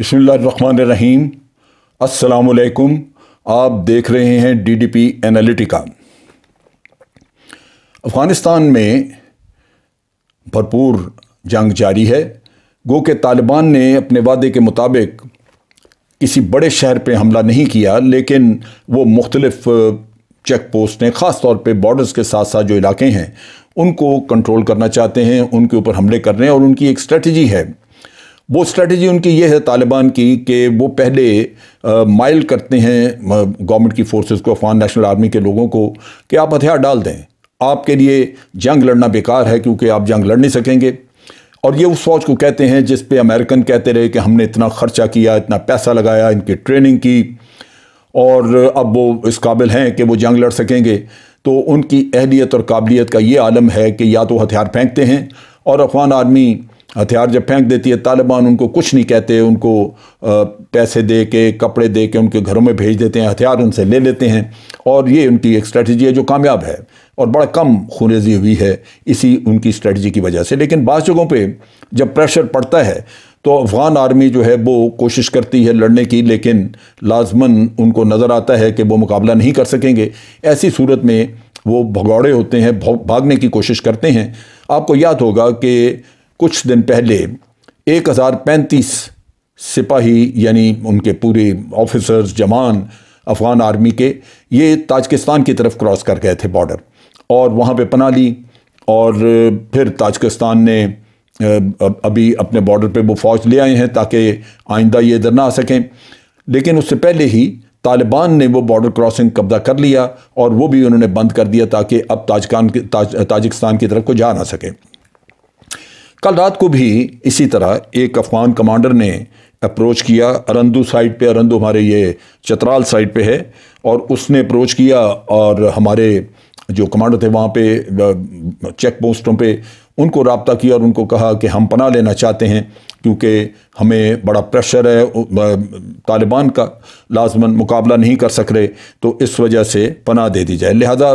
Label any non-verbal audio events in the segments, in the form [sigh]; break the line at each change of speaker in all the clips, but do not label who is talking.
बसमीम असलकुम आप देख रहे हैं डीडीपी एनालिटिका अफ़गानिस्तान में भरपूर जंग जारी है गो के तालिबान ने अपने वादे के मुताबिक किसी बड़े शहर पे हमला नहीं किया लेकिन वो मुख्तलफ़ चेक पोस्ट ने ख़ास तौर पे बॉर्डर्स के साथ साथ जो इलाके हैं उनको कंट्रोल करना चाहते हैं उनके ऊपर हमले कर रहे हैं और उनकी एक स्ट्रेटजी है वो स्ट्रेटजी उनकी ये है तालिबान की कि वो पहले माइल करते हैं गवर्नमेंट की फोर्सेस को अफगान नेशनल आर्मी के लोगों को कि आप हथियार डाल दें आपके लिए जंग लड़ना बेकार है क्योंकि आप जंग लड़ नहीं सकेंगे और ये उस फौज को कहते हैं जिस पे अमेरिकन कहते रहे कि हमने इतना ख़र्चा किया इतना पैसा लगाया इनकी ट्रेनिंग की और अब वो इस काबिल हैं कि वो जंग लड़ सकेंगे तो उनकी अहलियत और काबिलियत का ये आलम है कि या तो हथियार फेंकते हैं और अफगान आर्मी हथियार जब फेंक देती है तालिबान उनको कुछ नहीं कहते उनको पैसे दे के कपड़े दे के उनके घरों में भेज देते हैं हथियार उनसे ले लेते हैं और ये उनकी एक स्ट्रेटजी है जो कामयाब है और बड़ा कम खूनरेजी हुई है इसी उनकी स्ट्रेटजी की वजह से लेकिन बाज़ जगहों पर जब प्रेशर पड़ता है तो अफ़गान आर्मी जो है वो कोशिश करती है लड़ने की लेकिन लाजमन उनको नज़र आता है कि वो मुकाबला नहीं कर सकेंगे ऐसी सूरत में वो भगौड़े होते हैं भागने की कोशिश करते हैं आपको याद होगा कि कुछ दिन पहले एक हज़ार पैंतीस सिपाही यानी उनके पूरे ऑफिसर्स जवान अफ़गान आर्मी के ये ताजकिस्तान की तरफ क्रॉस कर गए थे बॉर्डर और वहाँ पे पना ली और फिर ताजकिस्तान ने अभी अपने बॉर्डर पे वो फ़ौज ले आए हैं ताकि आइंदा ये इधर ना आ सकें लेकिन उससे पहले ही तालिबान ने वो बॉर्डर क्रॉसिंग कब्जा कर लिया और वो भी उन्होंने बंद कर दिया ताकि अब ताजकान ताज ताजिकिस्तान की तरफ को जा ना सकें कल रात को भी इसी तरह एक अफगान कमांडर ने अप्रोच किया अरंदू साइड पे अरंदू हमारे ये चतराल साइड पे है और उसने अप्रोच किया और हमारे जो कमांडर थे वहाँ पे चेक पोस्टों पे उनको रबता किया और उनको कहा कि हम पना लेना चाहते हैं क्योंकि हमें बड़ा प्रेशर है तालिबान का लाजमन मुकाबला नहीं कर सक रहे तो इस वजह से पना दे दी जाए लिहाजा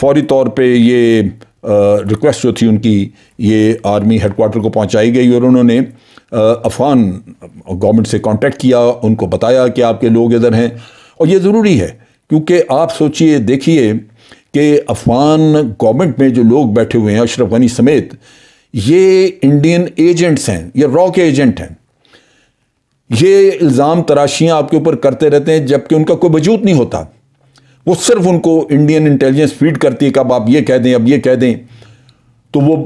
फौरी तौर पे ये रिक्वेस्ट जो थी उनकी ये आर्मी हेडकोार्टर को पहुंचाई गई और उन्होंने अफगान गवर्नमेंट से कांटेक्ट किया उनको बताया कि आपके लोग इधर हैं और ये ज़रूरी है क्योंकि आप सोचिए देखिए कि अफगान गवर्नमेंट में जो लोग बैठे हुए हैं अशरफ गनी समेत ये इंडियन एजेंट्स हैं ये रॉ के एजेंट हैं ये इल्ज़ाम तराशियाँ आपके ऊपर करते रहते हैं जबकि उनका कोई वजूद नहीं होता वो सिर्फ उनको इंडियन इंटेलिजेंस फीड करती है कि अब आप ये कह दें अब ये कह दें तो वो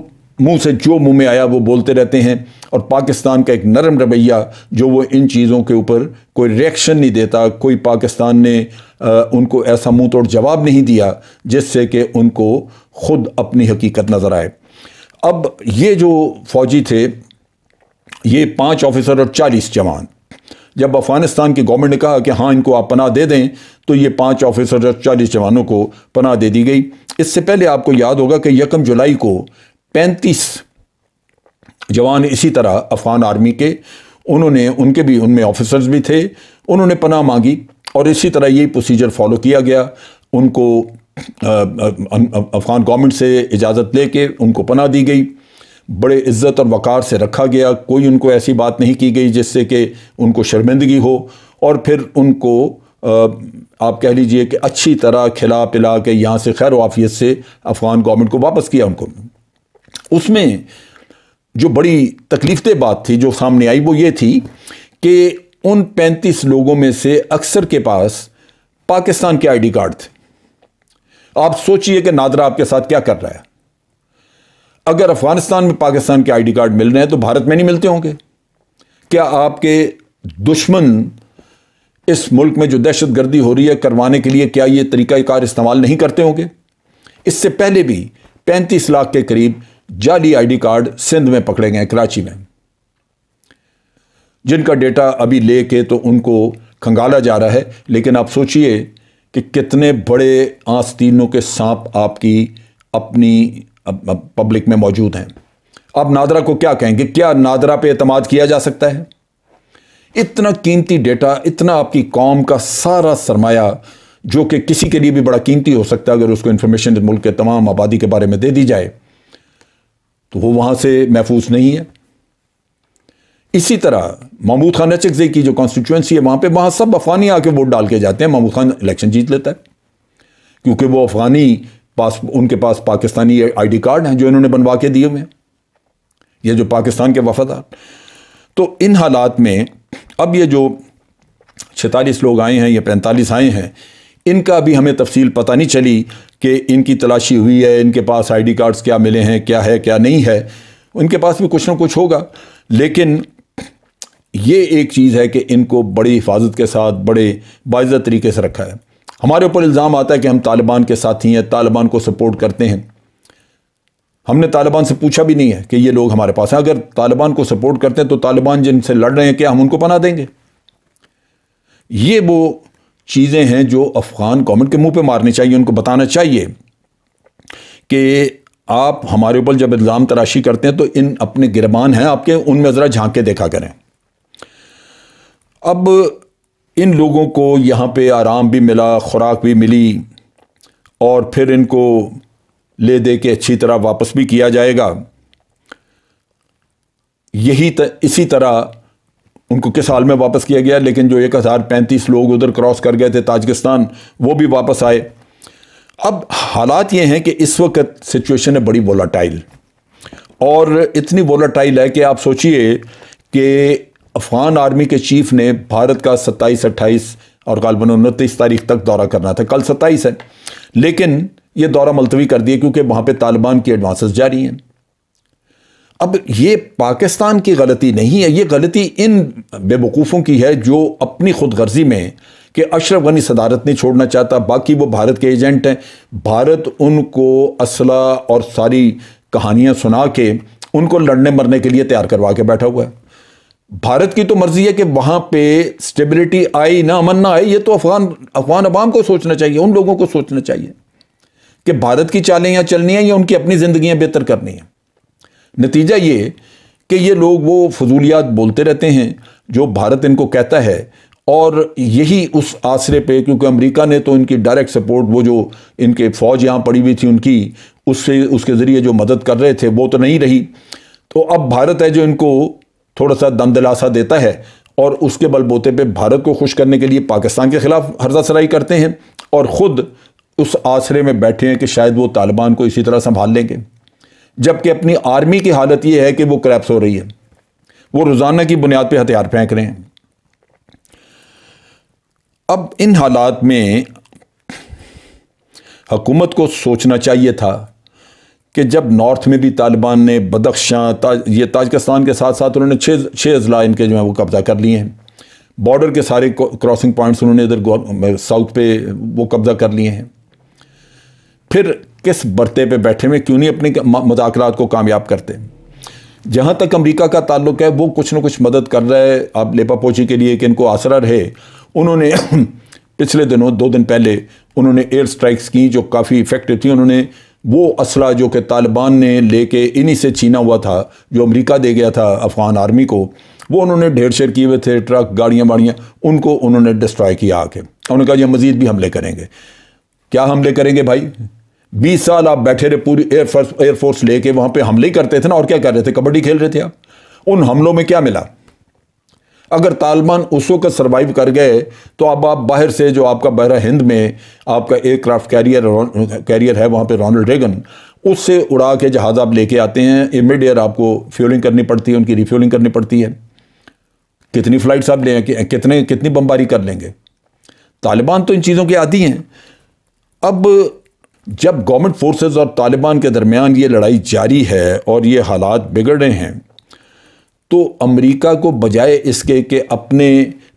मुंह से जो मुंह में आया वो बोलते रहते हैं और पाकिस्तान का एक नरम रवैया जो वो इन चीज़ों के ऊपर कोई रिएक्शन नहीं देता कोई पाकिस्तान ने आ, उनको ऐसा मुंह तोड़ जवाब नहीं दिया जिससे कि उनको खुद अपनी हकीकत नज़र आए अब ये जो फौजी थे ये पांच ऑफिसर और चालीस जवान जब अफ़गानिस्तान की गवर्नमेंट ने कहा कि हाँ इनको आप पनाह दे दें तो ये पाँच ऑफिसर और चालीस जवानों को पनाह दे दी गई इससे पहले आपको याद होगा कि यकम जुलाई को पैंतीस जवान इसी तरह अफ़गान आर्मी के उन्होंने उनके भी उनमें ऑफिसर्स भी थे उन्होंने पनाह मांगी और इसी तरह यही प्रोसीजर फॉलो किया गया उनको अफ़गान गवर्नमेंट से इजाज़त लेके उनको पनाह दी गई बड़े इज़्ज़त और वक़ार से रखा गया कोई उनको ऐसी बात नहीं की गई जिससे कि उनको शर्मिंदगी हो और फिर उनको आप कह लीजिए कि अच्छी तरह खिला पिला के यहाँ से खैर वाफियत से अफ़गान गवर्नमेंट को वापस किया उनको उसमें जो बड़ी तकलीफदेह बात थी जो सामने आई वो ये थी कि उन पैंतीस लोगों में से अक्सर के पास पाकिस्तान के आईडी कार्ड थे आप सोचिए कि नादरा आपके साथ क्या कर रहा है अगर अफगानिस्तान में पाकिस्तान के आईडी कार्ड मिल रहे हैं तो भारत में नहीं मिलते होंगे क्या आपके दुश्मन इस मुल्क में जो दहशत गर्दी हो रही है करवाने के लिए क्या ये तरीक़ाकार इस्तेमाल नहीं करते होंगे इससे पहले भी पैंतीस लाख के करीब जाली आईडी कार्ड सिंध में पकड़े गए कराची में जिनका डेटा अभी ले के तो उनको खंगाला जा रहा है लेकिन आप सोचिए कि कितने बड़े आस्तीनों के सांप आपकी अपनी पब्लिक में मौजूद हैं अब नादरा को क्या कहेंगे क्या नादरा पे अतमाद किया जा सकता है इतना कीमती डेटा इतना आपकी कौम का सारा सरमाया जो कि किसी के लिए भी बड़ा कीमती हो सकता है अगर उसको इन्फॉर्मेशन मुल्क के तमाम आबादी के बारे में दे दी जाए तो वो वहां से महफूज नहीं है इसी तरह महमूद खान नचकजे की जो कॉन्स्टिट्यूंसी है वहां पर वहां सब अफगानी आके वोट डाल के जाते हैं महमूद खान इलेक्शन जीत लेता है क्योंकि वो अफगानी पास उनके पास पाकिस्तानी आईडी कार्ड हैं जो इन्होंने बनवा के दिए हुए हैं ये जो पाकिस्तान के वफादार तो इन हालात में अब ये जो छतालीस लोग आए हैं या पैंतालीस आए हैं इनका भी हमें तफसील पता नहीं चली कि इनकी तलाशी हुई है इनके पास आईडी कार्ड्स क्या मिले हैं क्या है क्या नहीं है उनके पास भी कुछ ना कुछ होगा लेकिन ये एक चीज़ है कि इनको बड़ी हिफाजत के साथ बड़े बाइज़त तरीके से रखा है हमारे ऊपर इल्ज़ाम आता है कि हम तालिबान के साथी हैं तालिबान को सपोर्ट करते हैं हमने तालिबान से पूछा भी नहीं है कि ये लोग हमारे पास हैं अगर तालिबान को सपोर्ट करते हैं तो तालिबान जिनसे लड़ रहे हैं क्या हम उनको पना देंगे ये वो चीज़ें हैं जो अफ़गान गवर्नमेंट के मुंह पे मारनी चाहिए उनको बताना चाहिए कि आप हमारे ऊपर जब इल्ज़ाम तराशी करते हैं तो इन अपने गिरबान हैं आपके उनमें ज़रा झांके देखा करें अब इन लोगों को यहाँ पे आराम भी मिला ख़ुराक भी मिली और फिर इनको ले दे के अच्छी तरह वापस भी किया जाएगा यही त, इसी तरह उनको किस हाल में वापस किया गया लेकिन जो एक हज़ार पैंतीस लोग उधर क्रॉस कर गए थे ताजकिस्तान वो भी वापस आए अब हालात ये हैं कि इस वक्त सिचुएशन है बड़ी वोलाटाइल और इतनी वोलाटाइल है कि आप सोचिए कि अफगान आर्मी के चीफ ने भारत का सत्ताईस अट्ठाईस और गालबन उनतीस तारीख तक दौरा करना था कल सत्ताईस है लेकिन ये दौरा मुलतवी कर दिया क्योंकि वहाँ पर तालिबान की एडवांसेस जारी हैं अब ये पाकिस्तान की गलती नहीं है ये गलती इन बेवकूफ़ों की है जो अपनी खुद गर्जी में कि अशरफ गनी सदारत नहीं छोड़ना चाहता बाकी वो भारत के एजेंट हैं भारत उनको असला और सारी कहानियाँ सुना के उनको लड़ने मरने के लिए तैयार करवा के बैठा हुआ है भारत की तो मर्जी है कि वहां पे स्टेबिलिटी आई ना अमन ना आए ये तो अफगान अफगान अवाम को सोचना चाहिए उन लोगों को सोचना चाहिए कि भारत की चालें या चलनी है या उनकी अपनी ज़िंदगी बेहतर करनी है नतीजा ये कि ये लोग वो फजूलियात बोलते रहते हैं जो भारत इनको कहता है और यही उस आसरे पे क्योंकि अमेरिका ने तो इनकी डायरेक्ट सपोर्ट वो जो इनके फ़ौज यहाँ पड़ी हुई थी उनकी उससे उसके ज़रिए जो मदद कर रहे थे वो तो नहीं रही तो अब भारत है जो इनको थोड़ा सा दम दिलासा देता है और उसके बलबोते पे भारत को खुश करने के लिए पाकिस्तान के ख़िलाफ़ हर्जा सराई करते हैं और ख़ुद उस आसरे में बैठे हैं कि शायद वो तालिबान को इसी तरह संभाल लेंगे जबकि अपनी आर्मी की हालत ये है कि वो क्रैप्स हो रही है वो रोज़ाना की बुनियाद पर हथियार फेंक रहे हैं अब इन हालात में हकूमत को सोचना चाहिए था कि जब नॉर्थ में भी तालिबान ने बदख्शां ताज ये ताजिकस्तान के साथ साथ उन्होंने छः छः अजला इनके जो है वो कब्ज़ा कर लिए हैं बॉर्डर के सारे क्रॉसिंग पॉइंट्स उन्होंने इधर साउथ पे वो कब्ज़ा कर लिए हैं फिर किस बरते पे बैठे हुए क्यों नहीं अपने मुदाकरात को कामयाब करते जहाँ तक अमेरिका का ताल्लुक है वो कुछ ना कुछ मदद कर रहा है आप लेपापोची के लिए कि इनको आसरा रहे उन्होंने [clears throat] पिछले दिनों दो दिन पहले उन्होंने एयर स्ट्राइक्स की जो काफ़ी इफेक्टिव थी उन्होंने वो असला जो कि तालिबान ने लेके इन्हीं से छीना हुआ था जो अमेरिका दे गया था अफ़गान आर्मी को वो उन्होंने ढेर शेर किए हुए थे ट्रक गाड़ियाँ बाड़ियाँ उनको उन्होंने डिस्ट्रॉय किया आके उन्होंने कहा यह मज़ीद भी हमले करेंगे क्या हमले करेंगे भाई बीस साल आप बैठे रहे पूरी एयरफोर्स एयरफोर्स लेके वहाँ पर हमले ही करते थे ना और क्या कर रहे थे कबड्डी खेल रहे थे आप उन हमलों में क्या मिला अगर तालिबान उस वक्त सर्वाइव कर गए तो अब आप बाहर से जो आपका बहरा हिंद में आपका एयरक्राफ्ट कैरियर कैरियर है वहाँ पे रोनल्ड रेगन उससे उड़ा के जहाज़ आप लेके आते हैं मिड एयर आपको फ्यूलिंग करनी पड़ती है उनकी रिफ्यूलिंग करनी पड़ती है कितनी फ़्लाइट्स आप लें कितने कितनी बमबारी कर लेंगे तालिबान तो इन चीज़ों की आती हैं अब जब गवर्नमेंट फोर्सेज और तालिबान के दरमियान ये लड़ाई जारी है और ये हालात बिगड़ रहे हैं तो अमेरिका को बजाय इसके कि अपने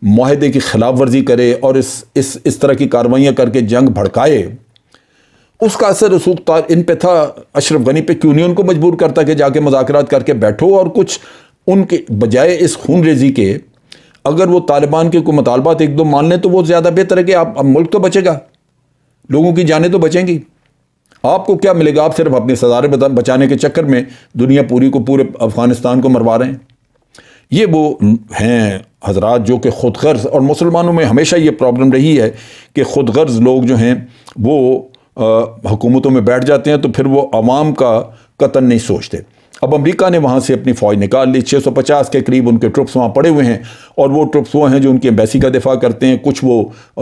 माहदे की खिलाफ वर्जी करे और इस इस इस तरह की कार्रवाइयाँ करके जंग भड़काए उसका असर रसूख तार इन पर था अशरफ गनी पे क्यों नहीं उनको मजबूर करता कि जाके मुजाकर करके बैठो और कुछ उनके बजाय इस खून रेजी के अगर वो तालिबान के कोई मुतालबात एक दो मान लें तो वो ज़्यादा बेहतर है कि आप अब मुल्क तो बचेगा लोगों की जानें तो बचेंगी आपको क्या मिलेगा आप सिर्फ अपनी सदारें बचाने के चक्कर में दुनिया पूरी को पूरे अफ़गानिस्तान को मरवा रहे हैं ये वो हैं हजरात जो कि खुद गर्ज और मुसलमानों में हमेशा ये प्रॉब्लम रही है कि खुद गर्ज लोग जो हैं वो हुकूमतों में बैठ जाते हैं तो फिर वो आवाम का कतन नहीं सोचते अब अमेरिका ने वहाँ से अपनी फ़ौज निकाल ली 650 के करीब उनके ट्रुप्स वहाँ पड़े हुए हैं और वो ट्रुप्स वो हैं जो उनकी अम्बेसी का दिफा करते हैं कुछ वो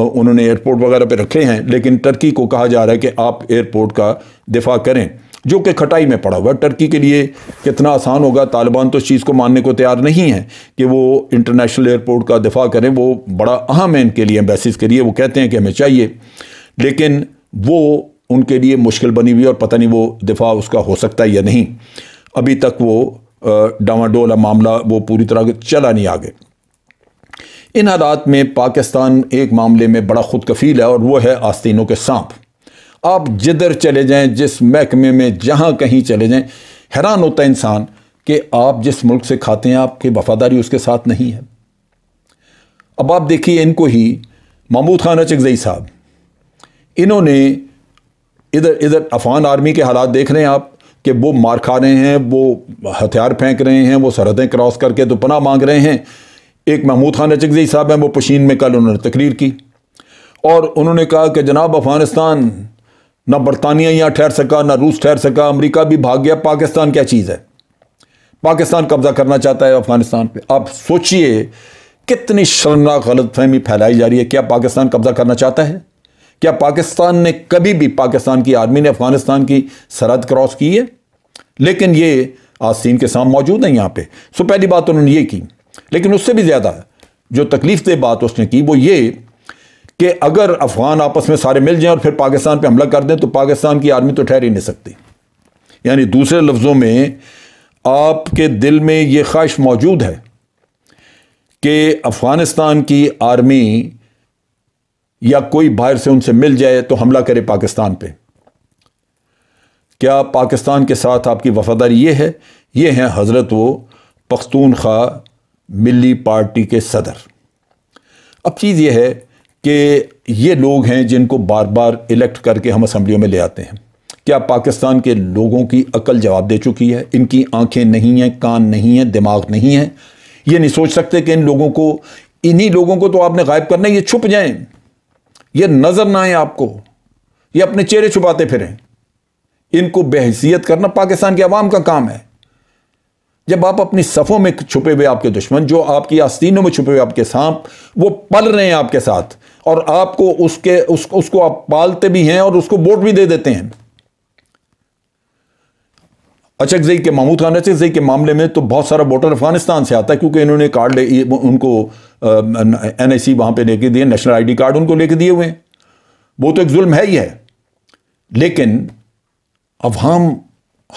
उन्होंने एयरपोर्ट वगैरह पर रखे हैं लेकिन टर्की को कहा जा रहा है कि आप एयरपोर्ट का दिफा करें जो कि खटाई में पड़ा हुआ है टर्की के लिए कितना आसान होगा तालिबान तो इस चीज़ को मानने को तैयार नहीं है कि वो इंटरनेशनल एयरपोर्ट का दिफा करें वो बड़ा अहम है इनके लिए एम्बेसीज के लिए वो कहते हैं कि हमें चाहिए लेकिन वो उनके लिए मुश्किल बनी हुई और पता नहीं वो दिफा उसका हो सकता है या नहीं अभी तक वो डावाडोला मामला वो पूरी तरह चला नहीं आगे इन हालात में पाकिस्तान एक मामले में बड़ा खुद कफील है और वह है आस्तीनों के सांप आप जिधर चले जाएं जिस महकमे में जहाँ कहीं चले जाएं हैरान होता है इंसान कि आप जिस मुल्क से खाते हैं आपकी वफादारी उसके साथ नहीं है अब आप देखिए इनको ही महमूद खान चकजई साहब इन्होंने इधर इधर अफगान आर्मी के हालात देख रहे हैं आप कि वो मार खा रहे हैं वो हथियार फेंक रहे हैं वो सरहदें क्रॉस करके तो पना मांग रहे हैं एक महमूद खान अचकजई साहब हैं वो पशीन में कल उन्होंने तकरीर की और उन्होंने कहा कि जनाब अफगानिस्तान ना बरतानिया यहाँ ठहर सका ना रूस ठहर सका अमरीका भी भाग गया पाकिस्तान क्या चीज़ है पाकिस्तान कब्जा करना चाहता है अफगानिस्तान पर आप सोचिए कितनी शर्मनाक फहमी फैलाई जा रही है क्या पाकिस्तान कब्जा करना चाहता है क्या पाकिस्तान ने कभी भी पाकिस्तान की आर्मी ने अफगानिस्तान की सरहद क्रॉस की है लेकिन ये आसीन के सामने मौजूद है यहाँ पे सो पहली बात उन्होंने ये की लेकिन उससे भी ज़्यादा जो तकलीफ दे बात उसने की वो ये कि अगर अफ़गान आपस में सारे मिल जाएं और फिर पाकिस्तान पे हमला कर दें तो पाकिस्तान की आर्मी तो ठहर ही नहीं सकती यानी दूसरे लफ्ज़ों में आपके दिल में ये ख्वाहिश मौजूद है कि अफ़गानिस्तान की आर्मी या कोई बाहर से उनसे मिल जाए तो हमला करे पाकिस्तान पे क्या पाकिस्तान के साथ आपकी वफादारी ये है ये हैं हज़रत वो पख्तूनख्वा मिली पार्टी के सदर अब चीज़ यह है कि ये लोग हैं जिनको बार बार इलेक्ट करके हम असम्बलियों में ले आते हैं क्या पाकिस्तान के लोगों की अकल जवाब दे चुकी है इनकी आंखें नहीं हैं कान नहीं हैं दिमाग नहीं है ये नहीं सोच सकते कि इन लोगों को इन्हीं लोगों को तो आपने गायब करना ये छुप जाएं ये नज़र ना आए आपको ये अपने चेहरे छुपाते फिरें इनको बेहसीत करना पाकिस्तान के अवाम का काम है जब आप अपनी सफ़ों में छुपे हुए आपके दुश्मन जो आपकी आस्तीनों में छुपे हुए आपके सांप वो पल रहे हैं आपके साथ और आपको उसके उस, उसको आप पालते भी हैं और उसको वोट भी दे देते हैं अचक अच्छा, जई के महमूद खान अचक जई के मामले में तो बहुत सारा वोटर अफगानिस्तान से आता है क्योंकि इन्होंने कार्ड ले उनको एन आई सी वहां पर लेके दिए नेशनल आई डी कार्ड उनको लेके दिए हुए हैं वो तो एक जुल्म है ही है लेकिन अब हम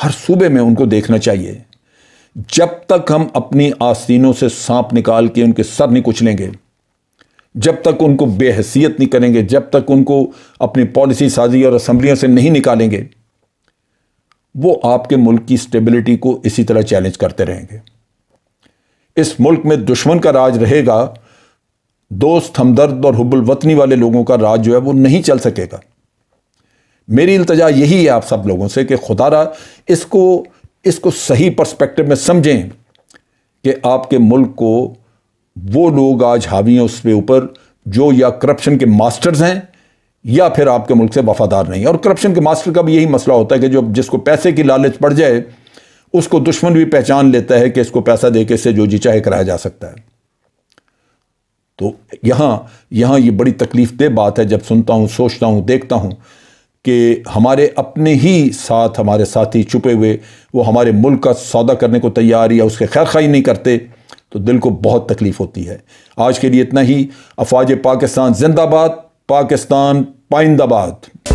हर सूबे में उनको देखना चाहिए जब तक हम अपनी आस्तीनों से सांप निकाल के उनके सर नहीं कुचलेंगे जब तक उनको बेहसीत नहीं करेंगे जब तक उनको अपनी पॉलिसी साजी और असम्बलियों से नहीं निकालेंगे वो आपके मुल्क की स्टेबिलिटी को इसी तरह चैलेंज करते रहेंगे इस मुल्क में दुश्मन का राज रहेगा दोस्त हमदर्द और हुबुल वतनी वाले लोगों का राज जो है वो नहीं चल सकेगा मेरी इल्तजा यही है आप सब लोगों से कि खुदारा इसको इसको सही पर्सपेक्टिव में समझें कि आपके मुल्क को वो लोग आज हावी हैं उसके ऊपर जो या करप्शन के मास्टर्स हैं या फिर आपके मुल्क से वफादार नहीं और करप्शन के मास्टर का भी यही मसला होता है कि जब जिसको पैसे की लालच पड़ जाए उसको दुश्मन भी पहचान लेता है कि इसको पैसा दे के इससे जो जी चाहे कराया जा सकता है तो यहाँ यहाँ ये बड़ी तकलीफ दे बात है जब सुनता हूँ सोचता हूँ देखता हूँ कि हमारे अपने ही साथ हमारे साथी छुपे हुए वो हमारे मुल्क का सौदा करने को तैयार या उसके खैर खाई नहीं करते तो दिल को बहुत तकलीफ होती है आज के लिए इतना ही अफवाज पाकिस्तान जिंदाबाद पाकिस्तान पाइंदाबाद